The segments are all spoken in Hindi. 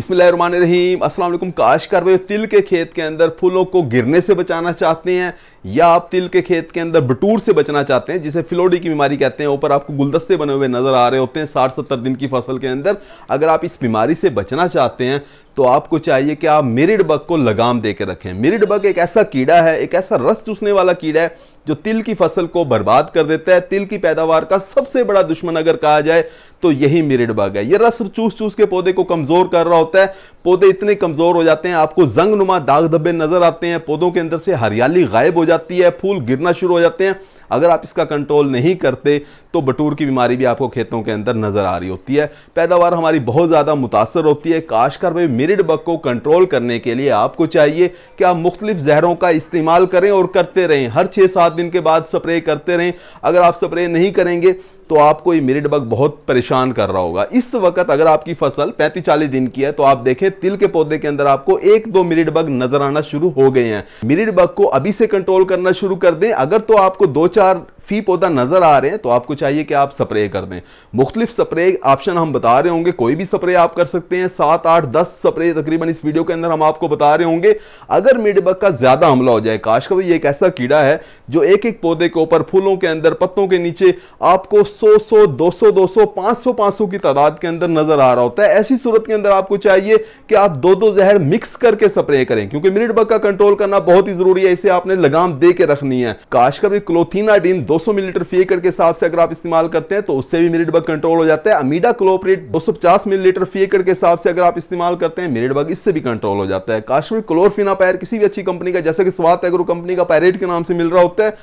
बिस्मिल्लाहमान रहीम अस्सलाम वालेकुम काश्तकार भाई तिल के खेत के अंदर फूलों को गिरने से बचाना चाहते हैं या आप तिल के खेत के अंदर बटूर से बचना चाहते हैं जिसे फिलोडी की बीमारी कहते हैं ऊपर आपको गुलदस्ते बने हुए नज़र आ रहे होते हैं साठ सत्तर दिन की फसल के अंदर अगर आप इस बीमारी से बचना चाहते हैं तो आपको चाहिए कि आप मेरिड बग को लगाम दे के रखें मेरिड बग एक ऐसा कीड़ा है एक ऐसा रस चूसने वाला कीड़ा है जो तिल की फसल को बर्बाद कर देता है तिल की पैदावार का सबसे बड़ा दुश्मन अगर कहा जाए तो यही मिरिड बग है ये रस चूस चूस के पौधे को कमज़ोर कर रहा होता है पौधे इतने कमज़ोर हो जाते हैं आपको जंग नुमा दाग धब्बे नज़र आते हैं पौधों के अंदर से हरियाली गायब हो जाती है फूल गिरना शुरू हो जाते हैं अगर आप इसका कंट्रोल नहीं करते तो बटूर की बीमारी भी आपको खेतों के अंदर नज़र आ रही होती है पैदावार हमारी बहुत ज़्यादा मुतासर होती है काशकर में मिरिड बग को कंट्रोल करने के लिए आपको चाहिए कि आप मुख्तलिफ जहरों का इस्तेमाल करें और करते रहें हर छः सात दिन के बाद स्प्रे करते रहें अगर आप स्प्रे नहीं करेंगे तो आपको ये मेरिड बग बहुत परेशान कर रहा होगा इस वक्त अगर आपकी फसल पैंतीस चालीस दिन की है तो आप देखें तिल के पौधे के अंदर आपको एक दो मिरिड बग नजर आना शुरू हो गए हैं मिरिड बग को अभी से कंट्रोल करना शुरू कर दें अगर तो आपको दो चार फी पौधा नज़र आ रहे हैं तो आपको चाहिए कि आप स्प्रे कर दें मुख्तलिफ स्प्रे ऑप्शन हम बता रहे होंगे कोई भी स्प्रे आप कर सकते हैं सात आठ दस स्प्रे तकरीबन इस वीडियो के अंदर हम आपको बता रहे होंगे अगर मिडबक का ज़्यादा हमला हो जाए काशकवी ये एक ऐसा कीड़ा है जो एक एक पौधे के ऊपर फूलों के अंदर पत्तों के नीचे आपको सौ सौ दो सौ दो सौ पांच सौ पांच सौ की तादाद के अंदर नज़र आ रहा होता है ऐसी सूरत के अंदर आपको चाहिए कि आप दो दो जहर मिक्स करके स्प्रे करें क्योंकि मिडबक का कंट्रोल करना बहुत ही ज़रूरी है इसे आपने लगाम दे के रखनी है काश का भी क्लोथीना डीन दो 200 मिलीलीटर फी एकड़ के हिसाब से अगर आप इस्तेमाल करते हैं तो उससे भी मेरिट बग कंट्रोल हो जाता है अमीडा क्लोपरेट 250 मिलीलीटर फी एकड़ के हिसाब से अगर आप इस्तेमाल करते हैं मेरिट बग इससे भी कंट्रोल हो जाता है काश्मीर क्लोरफिना पैर किसी भी अच्छी कंपनी का जैसे कि स्वाद एग्रो कंपनी का पैरेट के नाम से मिल रहा होता है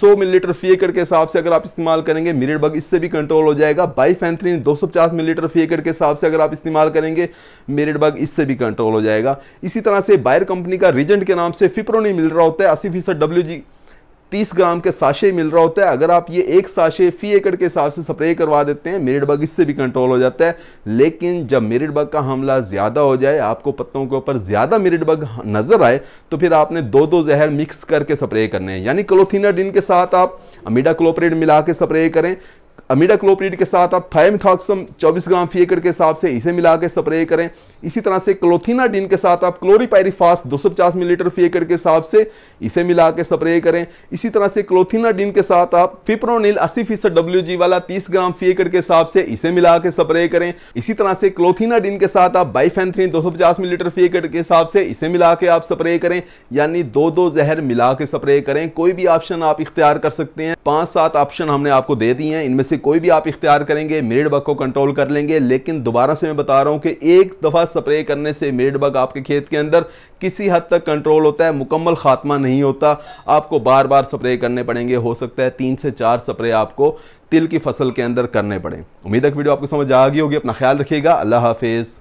100 मिलीलीटर फी एकड़ के हिसाब से अगर आप इस्तेमाल करेंगे मिरिट बग इससे भी कंट्रोल हो जाएगा बाईफेंथ्रीन 250 मिलीलीटर फी एकड़ के हिसाब से अगर आप इस्तेमाल करेंगे मिरिट बग इससे भी कंट्रोल हो जाएगा इसी तरह से बायर कंपनी का रिजेंट के नाम से फिप्रोनी मिल रहा होता है अस्सी फीसद डब्ल्यू जी तीस ग्राम के साशे मिल रहा होता है अगर आप ये एक साशे फी एकड़ के हिसाब से स्प्रे करवा देते हैं मेरिड बग इससे भी कंट्रोल हो जाता है लेकिन जब मेरिड बग का हमला ज़्यादा हो जाए आपको पत्तों के ऊपर ज़्यादा मेरिड बग नज़र आए तो फिर आपने दो दो जहर मिक्स करके स्प्रे करने हैं यानी क्लोथिनाडिन के साथ आप अमीडा क्लोपरेड मिला के स्प्रे करें अमीडा क्लोपरेड के साथ आप थायमिथॉक्सम 24 ग्राम फी एकड़ के हिसाब से इसे मिला के स्प्रे करें इसी तरह से डीन के साथ आप क्लोरीपायरीफास पचास मिलीलीटर एकड़ के हिसाब से इसे मिला के स्प्रे करें इसी तरह से क्लोथीना डीन के साथ आप फिप्रोनिल अस्सी फीसद डब्ल्यू वाला तीस ग्राम एकड़ के हिसाब से इसे मिला के स्प्रे करें इसी तरह से डीन के साथ आप बाइफेंथ्रीन 250 मिलीलीटर एकड़ के हिसाब से इसे मिला के आप स्प्रे करें यानी दो दो जहर मिला के स्प्रे करें कोई भी ऑप्शन आप इख्तियार कर सकते हैं पांच सात ऑप्शन हमने आपको दे दिए हैं इनमें से कोई भी आप इख्तियार करेंगे मेरे बग को कंट्रोल कर लेंगे लेकिन दोबारा से मैं बता रहा हूँ कि एक दफ़ा स्प्रे करने से मेड बग आपके खेत के अंदर किसी हद तक कंट्रोल होता है मुकम्मल खात्मा नहीं होता आपको बार बार स्प्रे करने पड़ेंगे हो सकता है तीन से चार स्प्रे आपको तिल की फसल के अंदर करने पड़े उम्मीद है वीडियो आपको समझ आ गई होगी अपना ख्याल रखिएगा अल्लाह हाफिज़